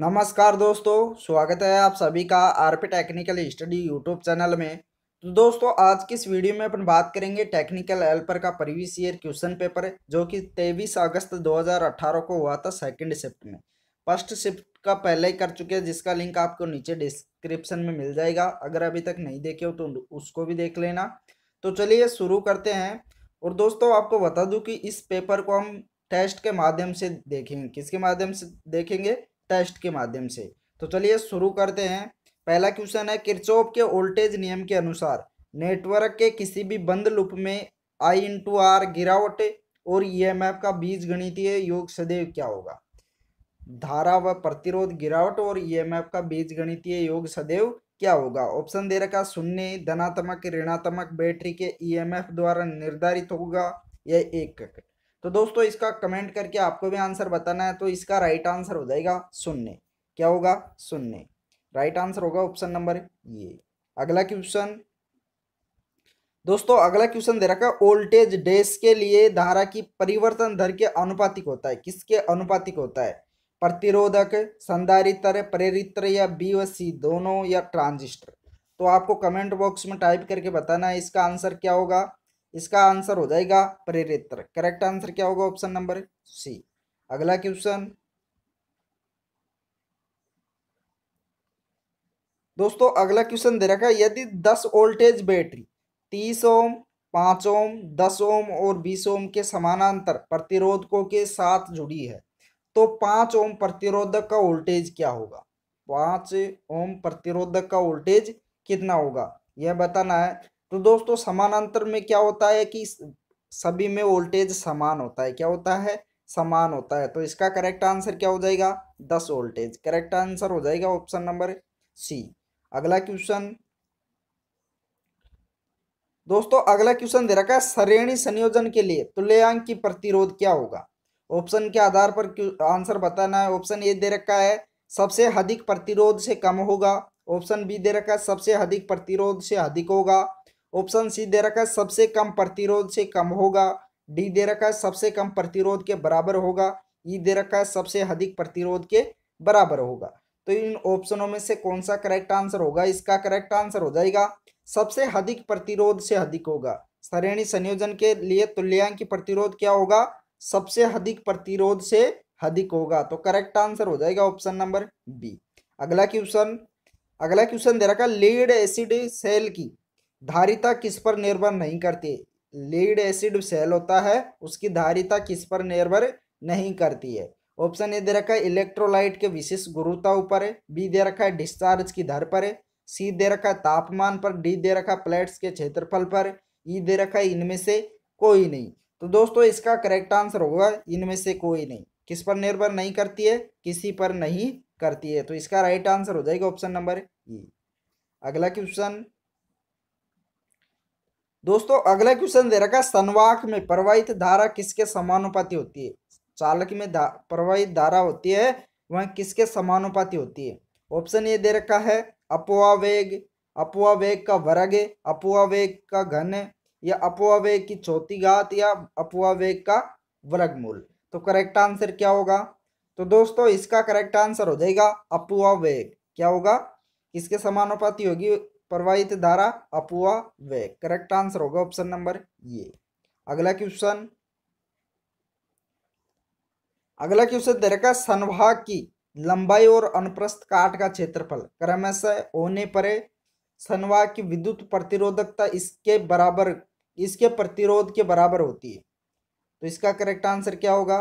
नमस्कार दोस्तों स्वागत है आप सभी का RP technical study YouTube channel में तो दोस्तों आज की इस वीडियो में अपन बात करेंगे टेक्निकल हेल्पर का प्रीवियस ईयर क्वेश्चन पेपर जो कि 23 अगस्त 2018 को हुआ था सेकंड शिफ्ट में फर्स्ट शिफ्ट का पहले ही कर चुके हैं जिसका लिंक आपको नीचे डिस्क्रिप्शन में मिल जाएगा अगर अभी तक नहीं देखे हो तो उसको भी देख लेना तो चलिए शुरू करते हैं और दोस्तों आपको बता दूँ कि इस पेपर को हम टेस्ट के माध्यम से देखेंगे किसके माध्यम से देखेंगे टेस्ट के माध्यम से तो चलिए शुरू करते हैं पहला क्वेश्चन है किरचोप के वोल्टेज नियम के अनुसार नेटवर्क के किसी भी बंद लूप में आई इंटू आर गिरावट और ई एम एफ का बीज गणितीय योग सदैव क्या होगा धारा व प्रतिरोध गिरावट और ई एम एफ का बीज गणितीय योग सदैव क्या होगा ऑप्शन दे रखा शून्य धनात्मक ऋणात्मक बैटरी के ई एम एफ द्वारा निर्धारित होगा यह एक तो दोस्तों इसका कमेंट करके आपको भी आंसर बताना है तो इसका राइट आंसर हो जाएगा शून्य क्या होगा शून्य राइट आंसर होगा ऑप्शन नंबर ये अगला क्वेश्चन दोस्तों अगला क्वेश्चन दे रखा है वोल्टेज डेस के लिए धारा की परिवर्तन दर के अनुपातिक होता है किसके अनुपातिक होता है प्रतिरोधक संधारित्र प्रेरित्र या बी व सी दोनों या ट्रांजिस्टर तो आपको कमेंट बॉक्स में टाइप करके बताना है इसका आंसर क्या होगा इसका आंसर हो जाएगा प्रेरित्र करेक्ट आंसर क्या होगा ऑप्शन नंबर सी अगला क्वेश्चन दोस्तों अगला क्वेश्चन दे रखा है यदि दस वोल्टेज बैटरी तीस ओम पांच ओम दस ओम और बीस ओम के समानांतर प्रतिरोधकों के साथ जुड़ी है तो पांच ओम प्रतिरोधक का वोल्टेज क्या होगा पांच ओम प्रतिरोधक का वोल्टेज कितना होगा यह बताना है तो दोस्तों समानांतर में क्या होता है कि सभी में वोल्टेज समान होता है क्या होता है समान होता है तो इसका करेक्ट आंसर क्या हो जाएगा दस वोल्टेज करेक्ट आंसर हो जाएगा ऑप्शन नंबर सी अगला क्वेश्चन दोस्तों अगला क्वेश्चन दे रखा है श्रेणी संयोजन के लिए तुल्यांक की प्रतिरोध क्या होगा ऑप्शन के आधार पर आंसर बताना है ऑप्शन ए दे रखा है सबसे अधिक प्रतिरोध से कम होगा ऑप्शन बी दे रखा है सबसे अधिक प्रतिरोध से अधिक होगा ऑप्शन सी दे रखा है सबसे कम प्रतिरोध से कम होगा डी दे रखा है सबसे कम प्रतिरोध के बराबर होगा ई दे रखा है सबसे अधिक प्रतिरोध के बराबर होगा तो इन ऑप्शनों में से कौन सा करेक्ट आंसर होगा इसका करेक्ट आंसर हो जाएगा सबसे अधिक प्रतिरोध से अधिक होगा श्रेणी संयोजन के लिए तुल्यांक प्रतिरोध क्या होगा सबसे अधिक प्रतिरोध से अधिक होगा तो करेक्ट आंसर हो जाएगा ऑप्शन नंबर बी अगला क्वेश्चन अगला क्वेश्चन दे रखा लीड एसिड सेल की धारिता किस पर निर्भर नहीं करती लीड एसिड सेल होता है उसकी धारिता किस पर निर्भर नहीं करती है ऑप्शन ए दे रखा है इलेक्ट्रोलाइट के विशेष गुरुता ऊपर है बी दे रखा है डिस्चार्ज की दर पर है सी दे रखा है तापमान पर डी दे रखा है प्लेट्स के क्षेत्रफल पर ई दे रखा है इनमें से कोई नहीं तो दोस्तों इसका करेक्ट आंसर होगा इनमें से कोई नहीं किस पर निर्भर नहीं करती है किसी पर नहीं करती है तो इसका राइट आंसर हो जाएगा ऑप्शन नंबर ई अगला क्वेश्चन दोस्तों अगला क्वेश्चन दे रखा संवाक में प्रवाहित धारा किसके समानुपाती होती है चालक में धा, प्रवाहित धारा होती है वह किसके समानुपाती होती है ऑप्शन ये दे रखा है अपवा अपवा वेग का वर्ग वेग का घन या अपवावेग की चौथी घात या अपवा वेग का वर्गमूल तो करेक्ट आंसर क्या होगा तो दोस्तों इसका करेक्ट आंसर हो जाएगा वेग क्या होगा किसके समानुपाती होगी प्रवाहित धारा अपुआ वे करेक्ट आंसर होगा ऑप्शन नंबर ये अगला क्वेश्चन अगला क्वेश्चन दे रखा संभाग की लंबाई और अनुप्रस्थ काट का क्षेत्रफल क्रमशः होने पर संवाग की विद्युत प्रतिरोधकता इसके बराबर इसके प्रतिरोध के बराबर होती है तो इसका करेक्ट आंसर क्या होगा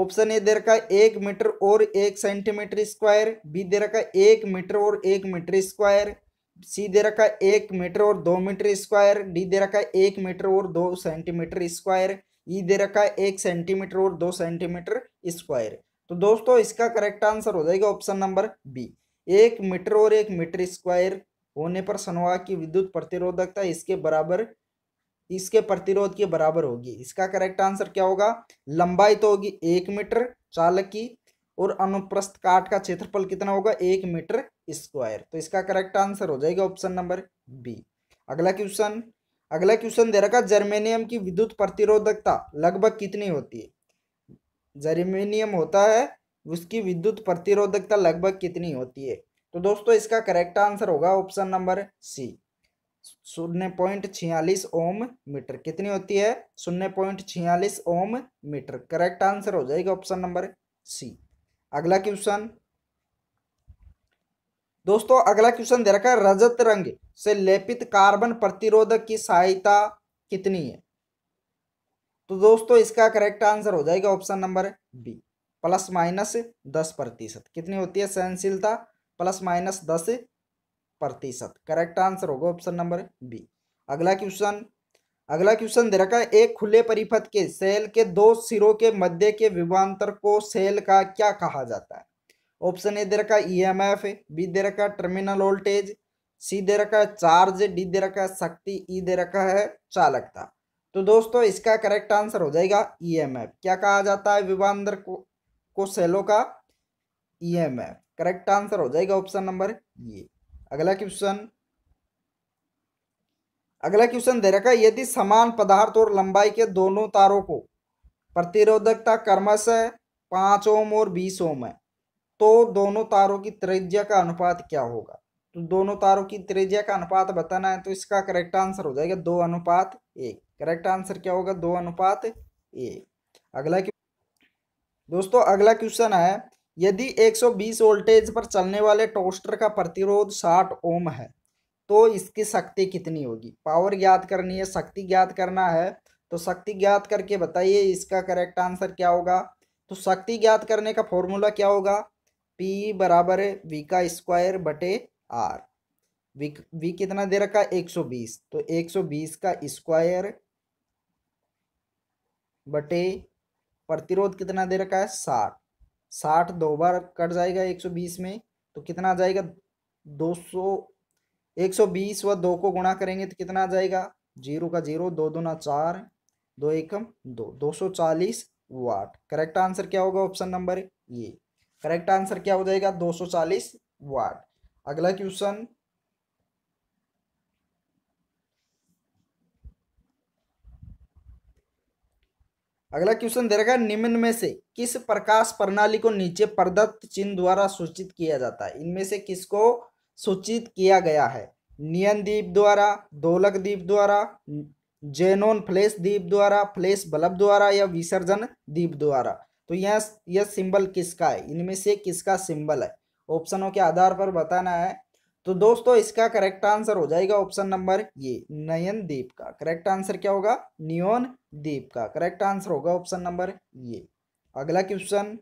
ऑप्शन ए दे रखा है एक मीटर और एक सेंटीमीटर स्क्वायर बी दे रखा है एक मीटर और एक मीटर स्क्वायर सी दे रखा है एक मीटर और दो मीटर स्क्वायर डी दे रखा है एक मीटर और दो सेंटीमीटर स्क्वायर ई दे रखा है एक सेंटीमीटर और दो सेंटीमीटर स्क्वायर तो दोस्तों इसका करेक्ट आंसर हो जाएगा ऑप्शन नंबर बी एक मीटर और एक मीटर स्क्वायर होने पर सनवा की विद्युत प्रतिरोधकता इसके बराबर इसके प्रतिरोध के बराबर होगी इसका करेक्ट आंसर क्या होगा लंबाई तो होगी एक मीटर चालक की और अनुप्रस्थ काट का क्षेत्रफल कितना होगा एक मीटर स्क्वायर तो इसका करेक्ट आंसर हो जाएगा ऑप्शन नंबर बी अगला क्वेश्चन अगला क्वेश्चन दे रखा जर्मेनियम की विद्युत प्रतिरोधकता लगभग कितनी होती है जर्मेनियम होता है उसकी विद्युत प्रतिरोधकता लगभग कितनी होती है तो दोस्तों इसका करेक्ट आंसर होगा ऑप्शन नंबर सी शून्य पॉइंट छियालीस ओम मीटर कितनी होती है शून्य पॉइंट छियालीस ओम मीटर करेक्ट आंसर हो जाएगा ऑप्शन नंबर सी अगला क्वेश्चन दोस्तों अगला क्वेश्चन दे रखा है रजत रंग से लेपित कार्बन प्रतिरोधक की सहायता कितनी है तो दोस्तों इसका करेक्ट आंसर हो जाएगा option number B plus minus दस प्रतिशत कितनी होती है सहनशीलता प्लस माइनस दस प्रतिशत करेक्ट आंसर होगा ऑप्शन नंबर बी अगला क्वेश्चन अगला क्वेश्चन दे रखा है एक खुले परिपथ के सेल के दो सिरों के मध्य के विभांतर को सेल का क्या कहा जाता है ऑप्शन ए दे रखा ई बी दे रखा टर्मिनल वोल्टेज सी दे रखा है चार्ज e डी दे रखा है शक्ति ई e दे रखा है चालकता तो दोस्तों इसका करेक्ट आंसर हो जाएगा ई एम एफ क्या कहा जाता है विभांतर को, को सेलों का E M F correct answer हो जाएगा ऑप्शन नंबर ये अगला क्वेश्चन अगला क्वेश्चन दे रखा है यदि समान पदार्थ और लंबाई के दोनों तारों को प्रतिरोधकता क्रमशः पांच ओम और बीस ओम है तो दोनों तारों की त्रिज्या का अनुपात क्या होगा तो दोनों तारों की त्रिज्या का अनुपात बताना है तो इसका करेक्ट आंसर हो जाएगा दो अनुपात एक करेक्ट आंसर क्या होगा दो अनुपात एक अगला दोस्तों अगला क्वेश्चन है यदि 120 वोल्टेज पर चलने वाले टोस्टर का प्रतिरोध 60 ओम है तो इसकी शक्ति कितनी होगी पावर ज्ञात करनी है शक्ति ज्ञात करना है तो शक्ति ज्ञात करके बताइए इसका करेक्ट आंसर क्या होगा तो शक्ति ज्ञात करने का फॉर्मूला क्या होगा पी बराबर वी का स्क्वायर बटे आर वी वी कितना दे रखा है एक सौ बीस तो एक सौ बीस का स्क्वायर बटे प्रतिरोध कितना दे रखा है साठ साठ दो बार कट जाएगा एक सौ बीस में तो कितना आ जाएगा दो सौ एक सौ बीस व दो को गुणा करेंगे तो कितना आ जाएगा जीरो का जीरो दो दो ना चार दो एकम दो दो सौ चालीस वाट करेक्ट आंसर क्या होगा option number A correct answer क्या हो जाएगा दो सौ चालीस वाट अगला क्वेश्चन अगला क्वेश्चन दे रखा है निम्न में से किस प्रकाश प्रणाली को नीचे प्रदत्त चिन्ह द्वारा सूचित किया जाता है इनमें से किसको सूचित किया गया है नियन द्वीप द्वारा दोलक द्वीप द्वारा जेनोन फ्लेश द्वीप द्वारा फ्लेश बल्ब द्वारा या विसर्जन द्वीप द्वारा तो यह यह सिंबल किसका है इनमें से किसका सिंबल है ऑप्शनों के आधार पर बताना है तो दोस्तों इसका करेक्ट आंसर हो जाएगा ऑप्शन नंबर ये नयन द्वीप का करेक्ट आंसर क्या होगा नियोन दीप का करेक्ट आंसर होगा ऑप्शन नंबर ये अगला क्वेश्चन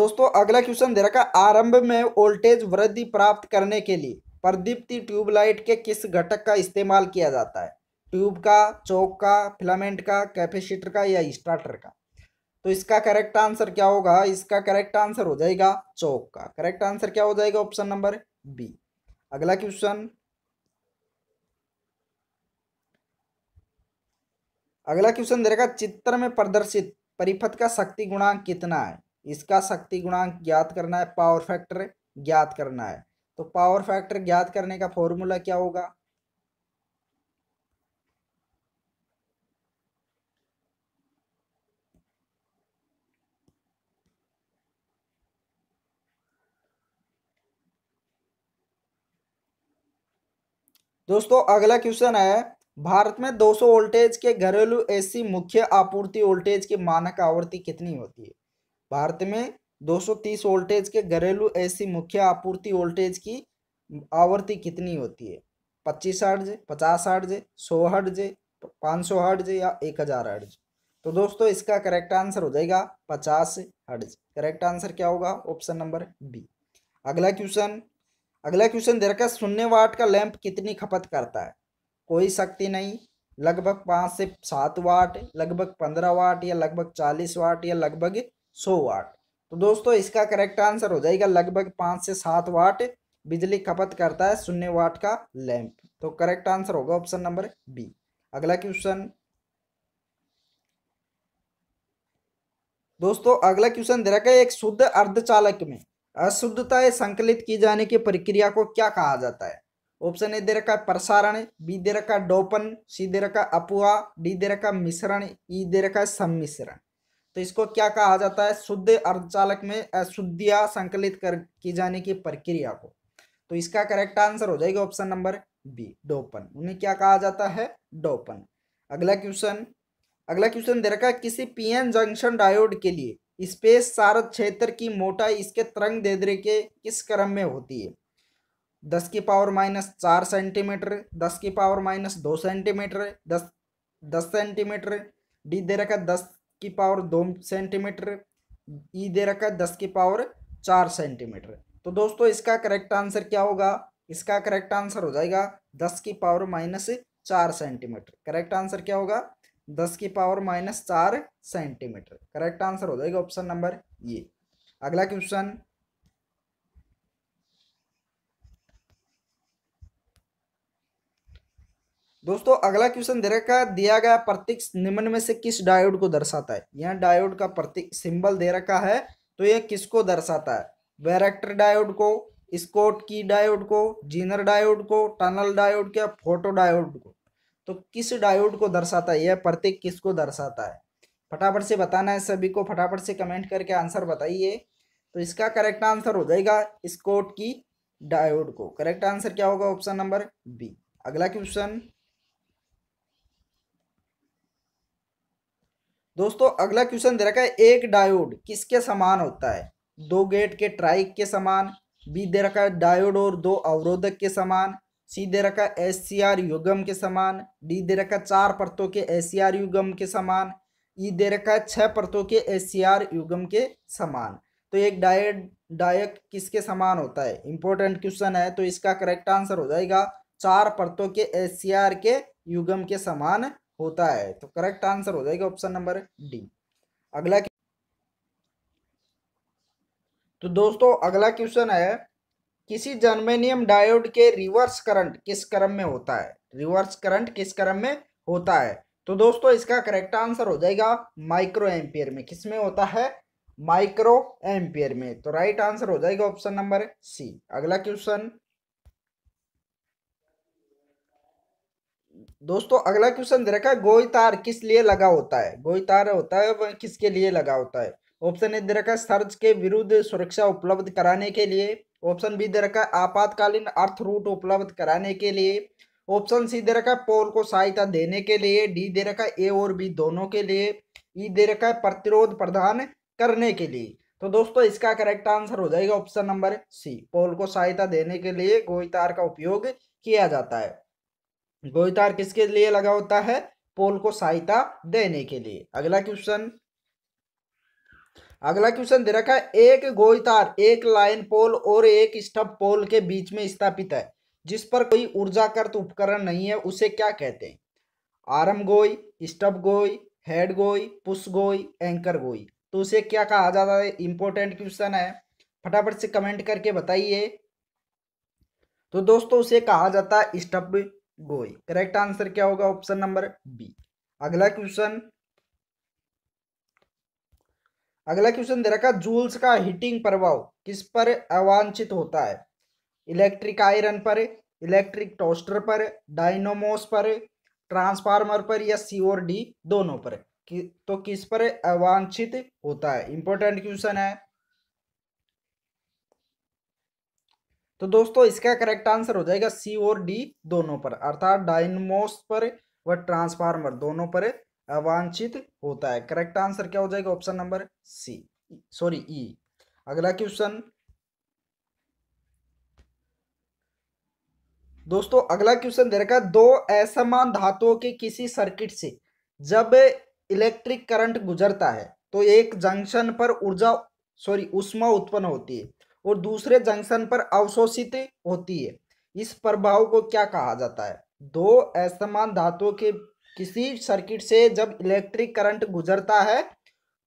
दोस्तों अगला क्वेश्चन दे रखा आरंभ में वोल्टेज वृद्धि प्राप्त करने के लिए प्रदीप्ति ट्यूबलाइट के किस घटक का इस्तेमाल किया जाता है ट्यूब का चौक का फिलामेंट का कैपेसिटर का या स्टार्टर का तो इसका करेक्ट आंसर क्या होगा इसका करेक्ट आंसर हो जाएगा चौक का करेक्ट आंसर क्या हो जाएगा ऑप्शन नंबर बी अगला क्वेश्चन अगला क्वेश्चन दे रखा चित्र में प्रदर्शित परिपथ का शक्ति गुणांक कितना है इसका शक्ति गुणांक ज्ञात करना है पावर फैक्टर ज्ञात करना है तो पावर फैक्टर ज्ञात करने का फॉर्मूला क्या होगा दोस्तों अगला क्वेश्चन है भारत में 200 वोल्टेज के घरेलू एसी मुख्य आपूर्ति वोल्टेज की मानक आवृत्ति कितनी होती है भारत में 230 वोल्टेज के घरेलू एसी मुख्य आपूर्ति वोल्टेज की आवृत्ति कितनी होती है पच्चीस हर्ज पचास हर्ज सौ हर्ज पाँच सौ हर्ज या एक हज़ार हर्ज तो दोस्तों इसका करेक्ट आंसर हो जाएगा पचास हर्ज करेक्ट आंसर क्या होगा ऑप्शन नंबर बी अगला क्वेश्चन अगला क्वेश्चन दे रखा शून्य वाट का लैंप कितनी खपत करता है कोई शक्ति नहीं लगभग पाँच से सात वाट लगभग पंद्रह वाट या लगभग चालीस वाट या लगभग सौ वाट तो दोस्तों इसका करेक्ट आंसर हो जाएगा लगभग पाँच से सात वाट बिजली खपत करता है शून्य वाट का लैंप तो करेक्ट आंसर होगा ऑप्शन नंबर बी अगला क्वेश्चन दोस्तों अगला क्वेश्चन दे रखा है एक शुद्ध अर्धचालक में अशुद्धताएं संकलित की जाने की प्रक्रिया को क्या कहा जाता है ऑप्शन ए दे रखा है प्रसारण बी दे रखा है डोपन सी दे रखा है अपुआ डी दे रखा है मिश्रण ई दे रखा है सम्मिश्रण तो इसको क्या कहा जाता है शुद्ध अर्धचालक में अशुद्धियां संकलित कर की जाने की प्रक्रिया को तो इसका करेक्ट आंसर हो जाएगा ऑप्शन नंबर बी डोपन उन्हें क्या कहा जाता है डोपन अगला क्वेश्चन अगला क्वेश्चन दे रखा है किसी पीएन जंक्शन डायोड के लिए स्पेस सारद क्षेत्र की मोटाई इसके तरंग दैर्ध्य के किस क्रम में होती है दस की पावर माइनस चार सेंटीमीटर दस की पावर माइनस दो सेंटीमीटर दस दस सेंटीमीटर डी दे रखा दस की पावर दो सेंटीमीटर ई दे रखा दस की पावर चार सेंटीमीटर तो दोस्तों इसका करेक्ट आंसर क्या होगा इसका करेक्ट आंसर हो जाएगा दस की पावर माइनस चार सेंटीमीटर करेक्ट आंसर क्या होगा दस की पावर माइनस चार सेंटीमीटर करेक्ट आंसर हो जाएगा ऑप्शन नंबर ये अगला क्वेश्चन दोस्तों अगला क्वेश्चन दे रखा है दिया गया प्रतीक निम्न में से किस डायोड को दर्शाता है यहाँ डायोड का प्रतीक सिंबल दे रखा है तो यह किसको दर्शाता है वैरेक्टर डायोड को स्कोट की डायोड को जीनर डायोड को टनल डायोड या फोटो डायोड को तो किस डायोड को दर्शाता है यह प्रतीक किसको दर्शाता है फटाफट से बताना है सभी को फटाफट से कमेंट करके आंसर बताइए तो इसका करेक्ट आंसर हो जाएगा स्कोट की डायोड को करेक्ट आंसर क्या होगा ऑप्शन नंबर बी अगला क्वेश्चन दोस्तों अगला क्वेश्चन दे रखा है एक डायोड किसके समान होता है दो गेट के ट्राइक के समान बी दे रखा है डायोड और दो अवरोधक के समान सी दे रखा है एस सी आर युगम के समान डी दे रखा है चार परतों के एस सी आर युगम के समान ई e दे रखा है छः परतों के एस सी आर युगम के समान तो एक डायड डायक किसके समान होता है इंपॉर्टेंट क्वेश्चन है तो इसका करेक्ट आंसर हो जाएगा चार परतों के एस सी आर के युगम के समान होता है तो करेक्ट आंसर हो जाएगा ऑप्शन नंबर डी अगला तो दोस्तों अगला क्वेश्चन है किसी जर्मेनियम डायोड के रिवर्स करंट किस क्रम में होता है रिवर्स करंट किस क्रम में होता है तो दोस्तों इसका करेक्ट आंसर हो जाएगा माइक्रो एम्पियर में किस में होता है माइक्रो एम्पियर में तो राइट आंसर हो जाएगा ऑप्शन नंबर सी अगला क्वेश्चन दोस्तों अगला क्वेश्चन दे रखा है गोई तार किस लिए लगा होता है गोई तार होता है वह किसके लिए लगा होता है ऑप्शन ए दे रखा है सर्ज के विरुद्ध सुरक्षा उपलब्ध कराने के लिए ऑप्शन बी दे रखा है आपातकालीन अर्थ रूट उपलब्ध कराने के लिए ऑप्शन सी दे रखा है पोल को सहायता देने के लिए डी दे रखा है ए और बी दोनों के लिए ई e दे रखा है प्रतिरोध प्रदान करने के लिए तो दोस्तों इसका करेक्ट आंसर हो जाएगा ऑप्शन नंबर सी पोल को सहायता देने के लिए गोई तार का उपयोग किया जाता है तार किसके लिए लगा होता है पोल को सहायता देने के लिए अगला क्वेश्चन अगला क्वेश्चन दे रखा है एक गोईतार एक लाइन पोल और एक स्टब पोल के बीच में स्थापित है जिस पर कोई ऊर्जाकृत उपकरण नहीं है उसे क्या कहते हैं आरम गोई स्टब गोई हेड गोई पुश गोई एंकर गोई तो उसे क्या कहा जाता है इंपॉर्टेंट क्वेश्चन है फटाफट से कमेंट करके बताइए तो दोस्तों उसे कहा जाता है स्टब गोई करेक्ट आंसर क्या होगा ऑप्शन नंबर बी अगला क्वेश्चन अगला क्वेश्चन दे रखा जूल्स का हीटिंग प्रभाव किस पर अवांछित होता है इलेक्ट्रिक आयरन पर इलेक्ट्रिक टोस्टर पर डायनोमोस पर ट्रांसफार्मर पर या सी और डी दोनों पर कि, तो किस पर अवांछित होता है इंपॉर्टेंट क्वेश्चन है तो दोस्तों इसका करेक्ट आंसर हो जाएगा सी और डी दोनों पर अर्थात डायनमोस पर व ट्रांसफार्मर दोनों पर अवांछित होता है करेक्ट आंसर क्या हो जाएगा option number C sorry E अगला क्वेश्चन दोस्तों अगला क्वेश्चन दे रखा है दो असमान धातुओं के किसी सर्किट से जब इलेक्ट्रिक करंट गुजरता है तो एक जंक्शन पर ऊर्जा सॉरी उष्मा उत्पन्न होती है और दूसरे जंक्शन पर अवशोषित होती है इस प्रभाव को क्या कहा जाता है दो असमान धातुओं के किसी सर्किट से जब इलेक्ट्रिक करंट गुजरता है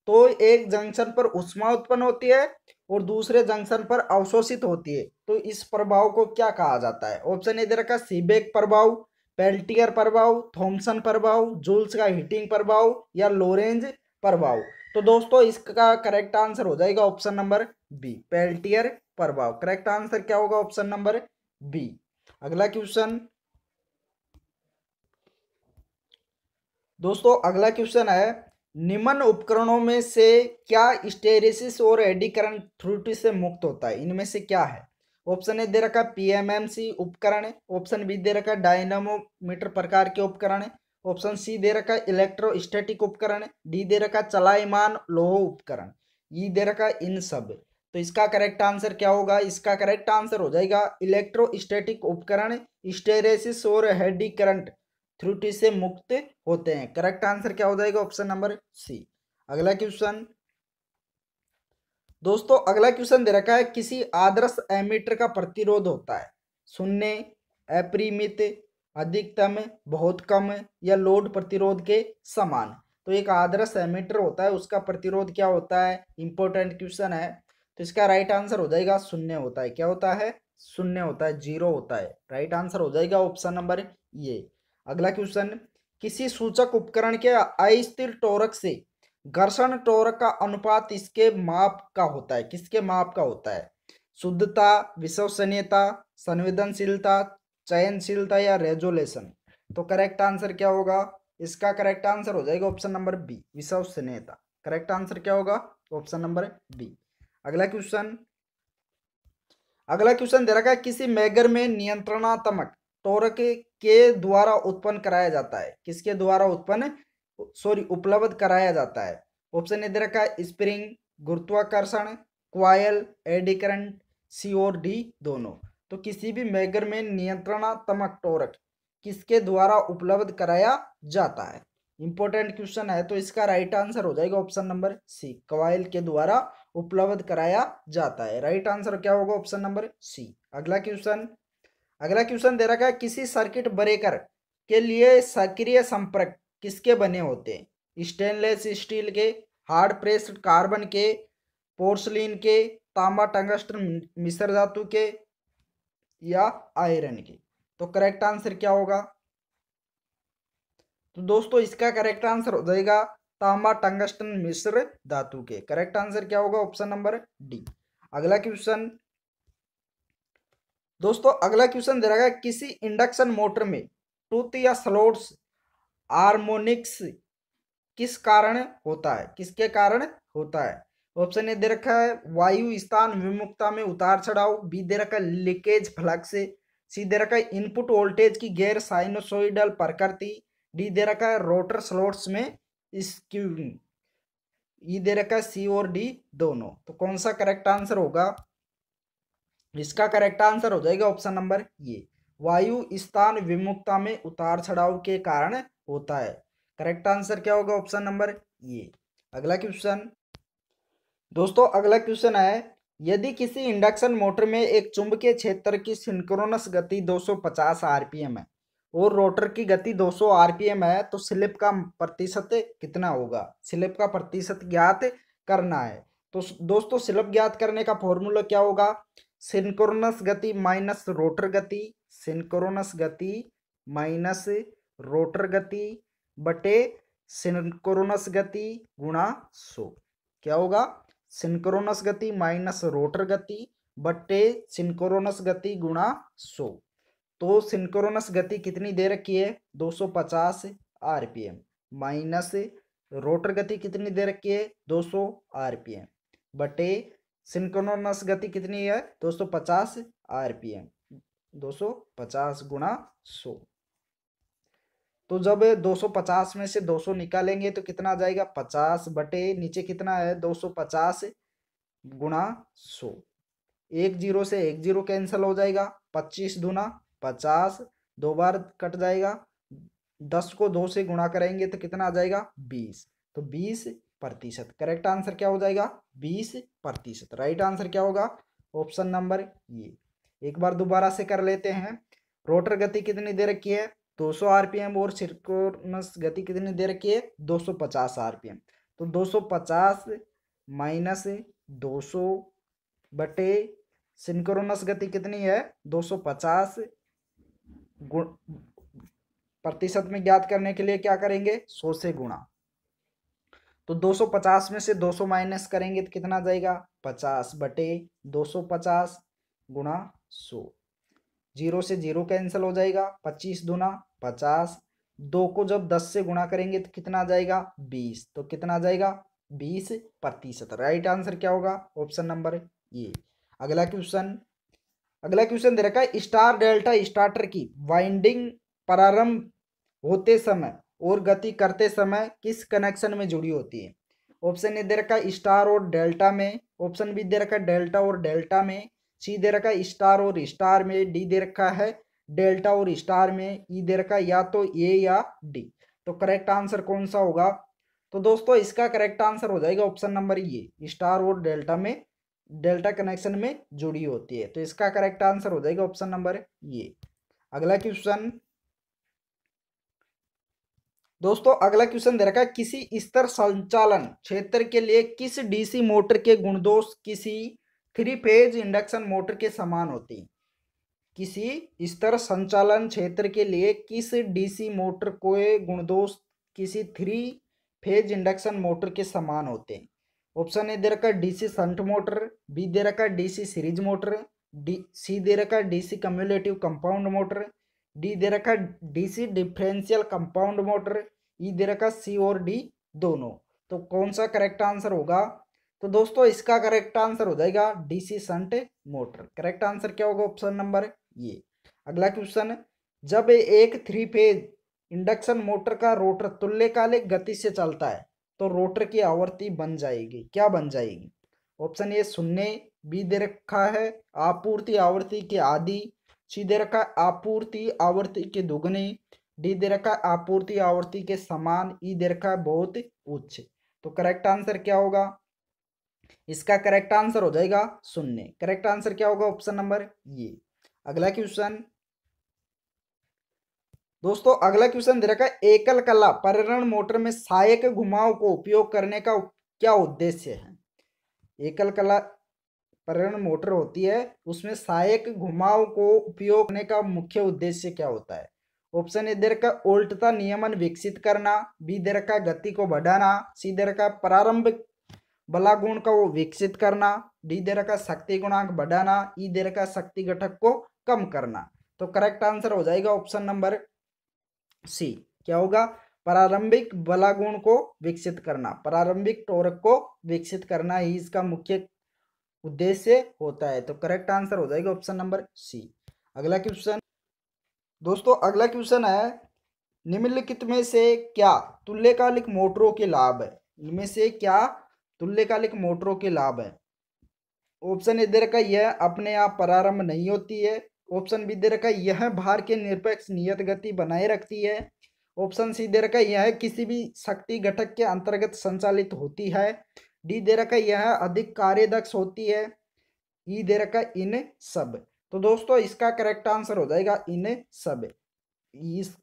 तो एक जंक्शन पर उष्मा उत्पन्न होती है और दूसरे जंक्शन पर अवशोषित होती है तो इस प्रभाव को क्या कहा जाता है ऑप्शन ए दे रखा सीबेक प्रभाव पेल्टियर प्रभाव थॉम्सन प्रभाव जूल्स का हीटिंग प्रभाव या लोरेंज प्रभाव तो दोस्तों इसका करेक्ट आंसर हो जाएगा ऑप्शन नंबर बी पेल्टियर प्रभाव करेक्ट आंसर क्या होगा ऑप्शन नंबर बी अगला क्वेश्चन दोस्तों अगला क्वेश्चन है निम्न उपकरणों में से क्या स्टेरिसिस और एडिकरण थ्रूटी से मुक्त होता है इनमें से क्या है ऑप्शन ए दे रखा पीएमएमसी उपकरण ऑप्शन बी दे रखा डायनामोमीटर प्रकार के उपकरण ऑप्शन सी दे रखा है इलेक्ट्रोस्टैटिक उपकरण डी दे रखा है चलायमान लोहो उपकरण ई दे रखा है इन सब तो इसका करेक्ट आंसर क्या होगा इसका करेक्ट आंसर हो जाएगा इलेक्ट्रोस्टैटिक उपकरण स्टेरेसिस और हेडी करंट थ्रुटी से मुक्त होते हैं करेक्ट आंसर क्या हो जाएगा ऑप्शन नंबर सी अगला क्वेश्चन दोस्तों अगला क्वेश्चन दे रखा है किसी आदर्श एमीटर का प्रतिरोध होता है सुनने अपरिमित अधिकतम बहुत कम या लोड प्रतिरोध के समान तो एक आदर्श एमीटर होता है उसका प्रतिरोध क्या होता है इंपॉर्टेंट क्वेश्चन है तो इसका राइट आंसर हो जाएगा शून्य होता है क्या होता है शून्य होता है जीरो होता है राइट आंसर हो जाएगा ऑप्शन नंबर ये अगला क्वेश्चन किसी सूचक उपकरण के अस्थिर टोरक से घर्षण टोरक का अनुपात इसके माप का होता है किसके माप का होता है शुद्धता विश्वसनीयता संवेदनशीलता चयनशीलता या रेजोलेशन तो करेक्ट आंसर क्या होगा इसका करेक्ट आंसर हो जाएगा ऑप्शन नंबर बी विश्वसनीयता करेक्ट आंसर क्या होगा ऑप्शन नंबर बी अगला क्वेश्चन अगला क्वेश्चन दे रखा है किसी मैगर में नियंत्रणात्मक टोरक के द्वारा उत्पन्न कराया जाता है किसके द्वारा उत्पन्न सॉरी उपलब्ध कराया जाता है ऑप्शन ए दे रखा है स्प्रिंग गुरुत्वाकर्षण क्वायल एडी सी और डी दोनों तो किसी भी मैगर में नियंत्रणात्मक टोरक किसके द्वारा उपलब्ध कराया जाता है इंपॉर्टेंट क्वेश्चन है तो इसका राइट आंसर हो जाएगा ऑप्शन नंबर सी कवाइल के द्वारा उपलब्ध कराया जाता है राइट आंसर क्या होगा ऑप्शन नंबर सी अगला क्वेश्चन अगला क्वेश्चन दे रखा है किसी सर्किट ब्रेकर के लिए सक्रिय संपर्क किसके बने होते हैं स्टेनलेस स्टील के हार्ड प्रेस कार्बन के पोर्सलिन के तांबा टंगस्टन मिश्र धातु के या आयरन की तो करेक्ट आंसर क्या होगा तो दोस्तों इसका करेक्ट आंसर हो जाएगा तांबा टंगस्टन मिश्र धातु के करेक्ट आंसर क्या होगा ऑप्शन नंबर डी अगला क्वेश्चन दोस्तों अगला क्वेश्चन दे रहा है किसी इंडक्शन मोटर में टूथ या स्लोट्स हारमोनिक्स किस कारण होता है किसके कारण होता है ऑप्शन ए दे रखा है वायु स्थान विमुक्ता में उतार चढ़ाव बी दे रखा है लीकेज फ्लग से सी दे रखा है इनपुट वोल्टेज की गैर साइनोसोइडल प्रकृति डी दे रखा है रोटर स्लॉट्स में स्क्यूइंग ई दे रखा है सी और डी दोनों तो कौन सा करेक्ट आंसर होगा इसका करेक्ट आंसर हो जाएगा ऑप्शन नंबर ये वायु स्थान विमुखता में उतार चढ़ाव के कारण होता है करेक्ट आंसर क्या होगा ऑप्शन नंबर ये अगला क्वेश्चन दोस्तों अगला क्वेश्चन है यदि किसी इंडक्शन मोटर में एक चुंबकीय क्षेत्र की सिंक्रोनस गति 250 आरपीएम है और रोटर की गति 200 आरपीएम है तो स्लिप का प्रतिशत कितना होगा स्लिप का प्रतिशत ज्ञात करना है तो दोस्तों स्लिप ज्ञात करने का फॉर्मूला क्या होगा सिंक्रोनस गति माइनस रोटर गति सिंक्रोनस गति माइनस रोटर गति बटे सिंक्रोनस गति गुणा सो क्या होगा सिंक्रोनस गति माइनस रोटर गति बट्टे सिंक्रोनस गति गुणा सो तो सिंक्रोनस गति कितनी दे रखी है 250 आरपीएम माइनस रोटर गति कितनी दे रखी है 200 आरपीएम बटे सिंक्रोनस गति कितनी है 250 आरपीएम 250 गुणा 100 तो जब 250 में से 200 निकालेंगे तो कितना आ जाएगा 50 बटे नीचे कितना है 250 गुणा सौ एक जीरो से एक जीरो कैंसिल हो जाएगा 25 दुना 50 दो बार कट जाएगा 10 को दो से गुणा करेंगे तो कितना आ जाएगा 20 तो 20 प्रतिशत करेक्ट आंसर क्या हो जाएगा 20 प्रतिशत राइट आंसर क्या होगा ऑप्शन नंबर ये एक बार दोबारा से कर लेते हैं रोटर गति कितनी दे रखी है 200 आरपीएम और सिरकोनस गति कितनी दे रखी है 250 आरपीएम तो 250 माइनस 200 बटे सिंक्रोनस गति कितनी है 250 गुण प्रतिशत में ज्ञात करने के लिए क्या करेंगे 100 से गुणा तो 250 में से 200 माइनस करेंगे तो कितना जाएगा 50 बटे 250 गुणा 100 जीरो से जीरो कैंसिल हो जाएगा पच्चीस दुना पचास दो को जब दस से गुणा करेंगे तो कितना आ जाएगा बीस तो कितना आ जाएगा बीस प्रतिशत राइट आंसर क्या होगा ऑप्शन नंबर ये अगला क्वेश्चन अगला क्वेश्चन दे रखा है स्टार डेल्टा स्टार्टर की वाइंडिंग प्रारंभ होते समय और गति करते समय किस कनेक्शन में जुड़ी होती है ऑप्शन ए दे रखा है स्टार और डेल्टा में ऑप्शन बी दे रखा है डेल्टा और डेल्टा में सी दे रखा है स्टार और स्टार में डी दे रखा है डेल्टा और स्टार में ई दे रखा है या तो ए या डी तो करेक्ट आंसर कौन सा होगा तो दोस्तों इसका करेक्ट आंसर हो जाएगा ऑप्शन नंबर ये स्टार और डेल्टा में डेल्टा कनेक्शन में जुड़ी होती है तो इसका करेक्ट आंसर हो जाएगा ऑप्शन नंबर ये अगला क्वेश्चन दोस्तों अगला क्वेश्चन दे रखा है किसी स्तर संचालन क्षेत्र के लिए किस डीसी मोटर के गुणदोष किसी थ्री फेज इंडक्शन मोटर के समान होती है किसी स्तर संचालन क्षेत्र के लिए किस डीसी मोटर को गुणदोष किसी थ्री फेज इंडक्शन मोटर के समान होते हैं ऑप्शन ए दे रखा डीसी संट मोटर बी दे रखा DC series motor D C दे रखा DC cumulative compound motor D दे रखा DC differential compound motor E दे रखा सी और डी दोनों तो कौन सा करेक्ट आंसर होगा तो दोस्तों इसका करेक्ट आंसर हो जाएगा DC shunt motor correct answer क्या होगा ऑप्शन नंबर ये अगला क्वेश्चन जब एक थ्री फेज इंडक्शन मोटर का रोटर तुल्यकालिक गति से चलता है तो रोटर की आवृत्ति बन जाएगी क्या बन जाएगी ऑप्शन ए शून्य बी दे रखा है आपूर्ति आवृत्ति के आदि सी दे रखा है आपूर्ति आवृत्ति के दुगने डी दे रखा है आपूर्ति आवृत्ति के समान ई e दे रखा है बहुत उच्च तो करेक्ट आंसर क्या होगा इसका करेक्ट आंसर हो जाएगा शून्य करेक्ट आंसर क्या होगा ऑप्शन नंबर ये अगला क्वेश्चन दोस्तों अगला क्वेश्चन दे रखा है एकल कला पर्यावरण मोटर में सहायक घुमाव को उपयोग करने का क्या उद्देश्य है एकल कला पर्यावरण मोटर होती है उसमें सहायक घुमाव को उपयोग करने का मुख्य उद्देश्य क्या होता है ऑप्शन ए देर का उल्टता नियमन विकसित करना बी देर का गति को बढ़ाना सी देर का प्रारंभिक बला गुण का वो विकसित करना डी दे रखा शक्ति गुणांक बढ़ाना ई दे रखा शक्ति घटक को कम करना तो करेक्ट आंसर हो जाएगा ऑप्शन नंबर सी क्या होगा प्रारंभिक बलागुण को विकसित करना प्रारंभिक टोरक को विकसित करना ही इसका मुख्य उद्देश्य होता है तो करेक्ट आंसर हो जाएगा ऑप्शन नंबर सी अगला क्वेश्चन दोस्तों अगला क्वेश्चन है निम्नलिखित में से क्या तुल्यकालिक मोटरों के लाभ है इनमें से क्या तुल्यकालिक मोटरों के लाभ है ऑप्शन ए दे रखा यह अपने आप प्रारंभ नहीं होती है ऑप्शन बी दे रखा यह भार के निरपेक्ष नियत गति बनाए रखती है ऑप्शन सी दे रखा यह किसी भी शक्ति घटक के अंतर्गत संचालित होती है डी दे रखा यह अधिक कार्यदक्ष होती है ई दे रखा इन सब तो दोस्तों इसका करेक्ट आंसर हो जाएगा इन सब इस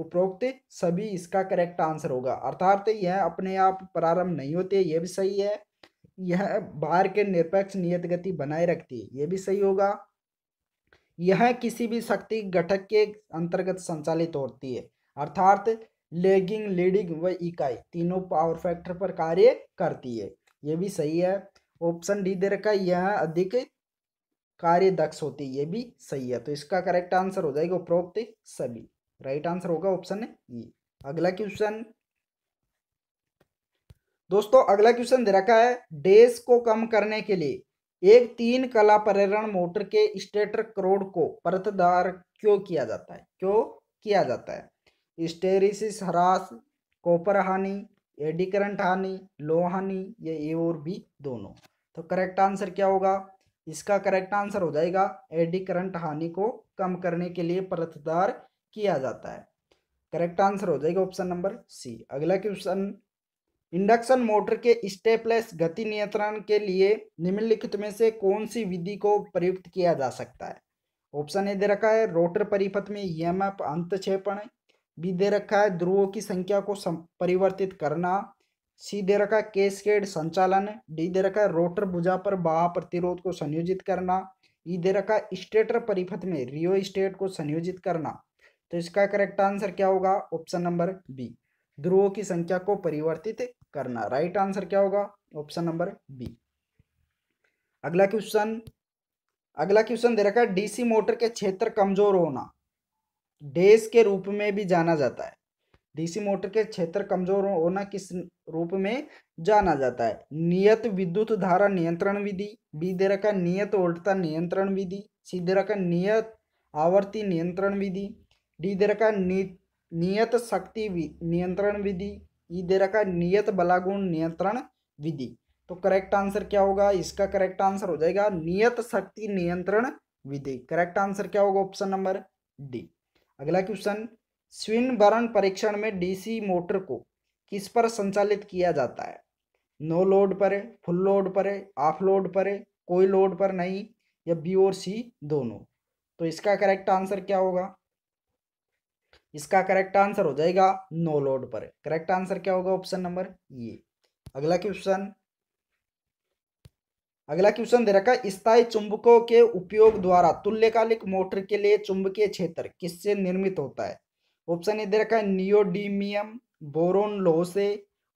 उपरोक्त सभी इसका करेक्ट आंसर होगा अर्थात यह अपने आप प्रारंभ नहीं होते है यह भी सही है यह बाहर के निरपेक्ष नियत गति बनाए रखती है यह भी सही होगा यह किसी भी शक्ति घटक के अंतर्गत संचालित होती है अर्थात लेगिंग लीडिंग व इकाई तीनों पावर फैक्टर पर कार्य करती है यह भी सही है ऑप्शन डी दे रखा यह अधिक कार्य दक्ष होती है यह भी सही है तो इसका करेक्ट आंसर हो जाएगा उपरोक्त सभी राइट आंसर होगा ऑप्शन ई अगला क्वेश्चन दोस्तों अगला क्वेश्चन दे रखा है डेस को कम करने के लिए एक तीन कला प्रेरण मोटर के स्टेटर क्रोड को परतदार क्यों किया जाता है क्यों किया जाता है स्टेरिसिस हरास कॉपर हानि एडी करंट हानि लो हानि या ए और बी दोनों तो करेक्ट आंसर क्या होगा इसका करेक्ट आंसर हो जाएगा एडी करंट हानि को कम करने के लिए परतदार किया जाता है करेक्ट आंसर हो जाएगा ऑप्शन नंबर सी अगला क्वेश्चन इंडक्शन मोटर के स्टेपलेस गति नियंत्रण के लिए निम्नलिखित में से कौन सी विधि को प्रयुक्त किया जा सकता है ऑप्शन ए दे रखा है रोटर परिपथ में ईएमएफ अंतक्षेपण बी दे रखा है ध्रुवों की संख्या को परिवर्तित करना सी दे रखा है केसकेड संचालन डी दे रखा है रोटर भुजा पर बाह प्रतिरोध को संयोजित करना ई e दे रखा है स्टेटर परिपथ में रियो स्टेट को संयोजित करना तो इसका करेक्ट आंसर क्या होगा ऑप्शन नंबर बी ध्रुवों की संख्या को परिवर्तित करना राइट आंसर क्या होगा ऑप्शन नंबर बी अगला क्वेश्चन अगला क्वेश्चन दे रखा है डीसी मोटर के क्षेत्र कमजोर होना डेस के रूप में भी जाना जाता है डीसी मोटर के क्षेत्र कमजोर होना किस रूप में जाना जाता है नियत विद्युत धारा नियंत्रण विधि बी दे रखा नियत वोल्टता नियंत्रण विधि सी दे रखा नियत आवर्ती नियंत्रण विधि डी दे रखा नी नियत शक्ति नियंत्रण विधि ई दे रखा नियत बलागुण नियंत्रण विधि तो करेक्ट आंसर क्या होगा इसका करेक्ट आंसर हो जाएगा नियत शक्ति नियंत्रण विधि करेक्ट आंसर क्या होगा ऑप्शन नंबर डी अगला क्वेश्चन स्विनबर्न परीक्षण में डीसी मोटर को किस पर संचालित किया जाता है नो लोड पर फुल लोड पर ऑफ लोड पर कोई लोड पर नहीं या बी और सी दोनों तो इसका करेक्ट आंसर क्या होगा इसका करेक्ट आंसर हो जाएगा नो लोड पर करेक्ट आंसर क्या होगा ऑप्शन नंबर ये अगला क्वेश्चन अगला क्वेश्चन दे रखा है स्थायी चुंबकों के उपयोग द्वारा तुल्यकालिक मोटर के लिए चुंबकीय क्षेत्र किससे निर्मित होता है ऑप्शन ए दे रखा है नियोडीमियम बोरोन लोह से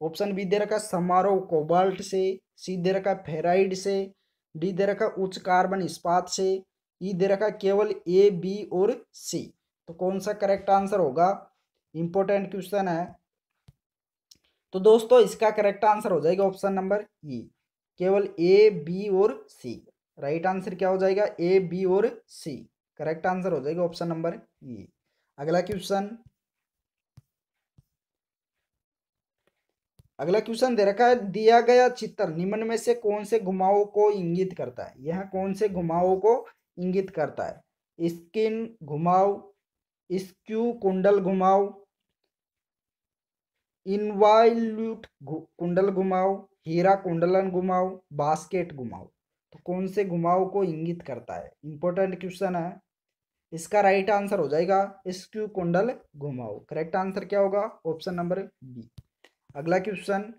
ऑप्शन बी दे रखा है समारोह कोबाल्ट से सी दे रखा है फेराइड से डी दे रखा है उच्च कार्बन इस्पात से ई e दे रखा है केवल ए बी और सी तो कौन सा करेक्ट आंसर होगा इंपॉर्टेंट क्वेश्चन है तो दोस्तों इसका करेक्ट आंसर हो जाएगा ऑप्शन नंबर ई केवल ए बी और सी राइट आंसर क्या हो जाएगा ए बी और सी करेक्ट आंसर हो जाएगा ऑप्शन नंबर ई अगला क्वेश्चन अगला क्वेश्चन दे रखा है दिया गया चित्र निम्न में से कौन से घुमावों को इंगित करता है यह कौन से घुमावों को इंगित करता है स्किन घुमाव स्क्यू कुंडल घुमाओ इनवाइल्यूट कुंडल घुमाओ हीरा कुंडलन घुमाओ बास्केट घुमाओ तो कौन से घुमाओ को इंगित करता है इंपॉर्टेंट क्वेश्चन है इसका राइट आंसर हो जाएगा स्क्यू कुंडल घुमाओ करेक्ट आंसर क्या होगा ऑप्शन नंबर बी अगला क्वेश्चन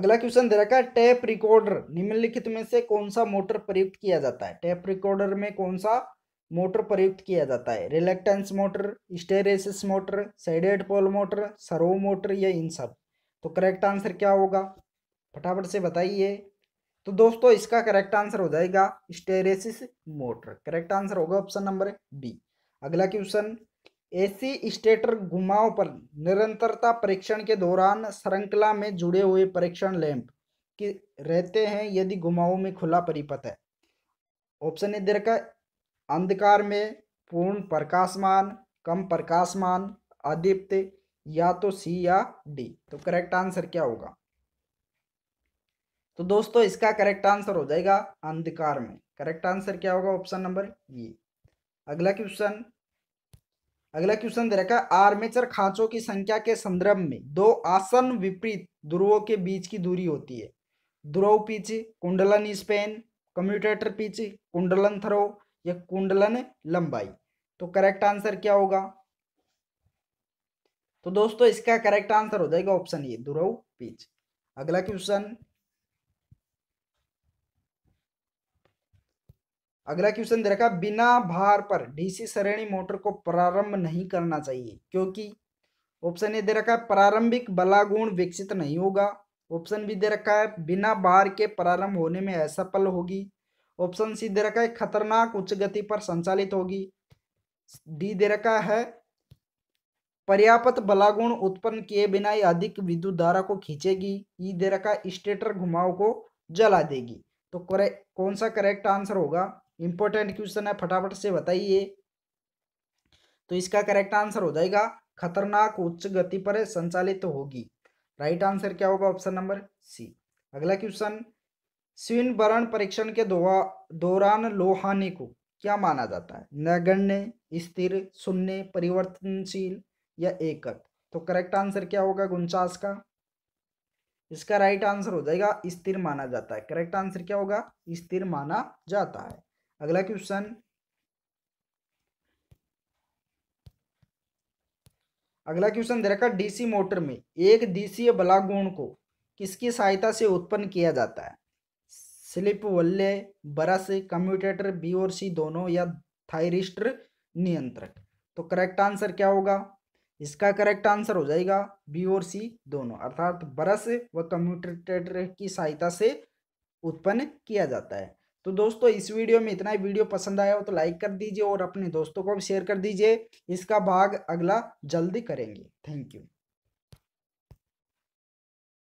अगला क्वेश्चन दे रखा है टेप रिकॉर्डर निम्नलिखित में से कौन सा मोटर प्रयुक्त किया जाता है टेप रिकॉर्डर में कौन सा मोटर प्रयुक्त किया जाता है reluctance motor hysteresis motor shaded pole motor servo motor या इन सब तो करेक्ट आंसर क्या होगा फटाफट से बताइए तो दोस्तों इसका करेक्ट आंसर हो जाएगा स्टेरेसिस मोटर करेक्ट आंसर होगा ऑप्शन नंबर बी अगला क्वेश्चन एसी स्टेटर घुमाव पर निरंतरता परीक्षण के दौरान श्रृंखला में जुड़े हुए परीक्षण लैंप रहते हैं यदि घुमावों में खुला परिपथ है ऑप्शन ए दे रखा अंधकार में पूर्ण प्रकाशमान कम प्रकाशमान अदीप्त या तो सी या डी तो करेक्ट आंसर क्या होगा तो दोस्तों इसका करेक्ट आंसर हो जाएगा अंधकार में करेक्ट आंसर क्या होगा ऑप्शन नंबर ये अगला क्वेश्चन अगला क्वेश्चन दे रखा है आर्मेचर खांचों की संख्या के संदर्भ में दो आसन विपरीत ध्रुवों के बीच की दूरी होती है ध्रुव पीछे कुंडलन स्पेन कम्यूटेटर पीछे कुंडलन थ्रो या कुंडलन लंबाई तो करेक्ट आंसर क्या होगा तो दोस्तों इसका करेक्ट आंसर हो जाएगा ऑप्शन ये दुरव पीच अगला क्वेश्चन अगला क्वेश्चन दे रखा बिना भार पर डीसी श्रेणी मोटर को प्रारंभ नहीं करना चाहिए क्योंकि ऑप्शन ए दे रखा है प्रारंभिक बलागुण विकसित नहीं होगा ऑप्शन बी दे रखा है बिना भार के प्रारंभ होने में असफल होगी ऑप्शन सी दे रखा है खतरनाक उच्च गति पर संचालित होगी डी दे रखा है पर्याप्त बलागुण उत्पन्न किए बिना यह अधिक विद्युत धारा को खींचेगी ई दे रखा है स्टेटर घुमाव को जला देगी तो कौन सा करेक्ट आंसर होगा इंपॉर्टेंट क्वेश्चन है फटाफट से बताइए तो इसका करेक्ट आंसर हो जाएगा खतरनाक उच्च गति पर संचालित होगी राइट आंसर क्या होगा ऑप्शन नंबर सी अगला क्वेश्चन स्विनबर्न परीक्षण के दौरान लोहानी को क्या माना जाता है नगण्य स्थिर शून्य परिवर्तनशील या एकक तो करेक्ट आंसर क्या होगा गुंचास का इसका राइट आंसर हो जाएगा स्थिर माना जाता है करेक्ट आंसर क्या होगा स्थिर माना जाता है अगला क्वेश्चन अगला क्वेश्चन दे रखा डीसी मोटर में एक बला गुण को किसकी सहायता से उत्पन्न किया जाता है स्लिप वल्ले बरस कम्यूटेटर बी और सी दोनों या थायरिस्टर नियंत्रक तो करेक्ट आंसर क्या होगा इसका करेक्ट आंसर हो जाएगा बी और सी दोनों अर्थात बरस व कम्यूटेटर की सहायता से उत्पन्न किया जाता है तो दोस्तों इस वीडियो में इतना ही वीडियो पसंद आया हो तो लाइक कर दीजिए और अपने दोस्तों को भी शेयर कर दीजिए इसका भाग अगला जल्दी करेंगे थैंक यू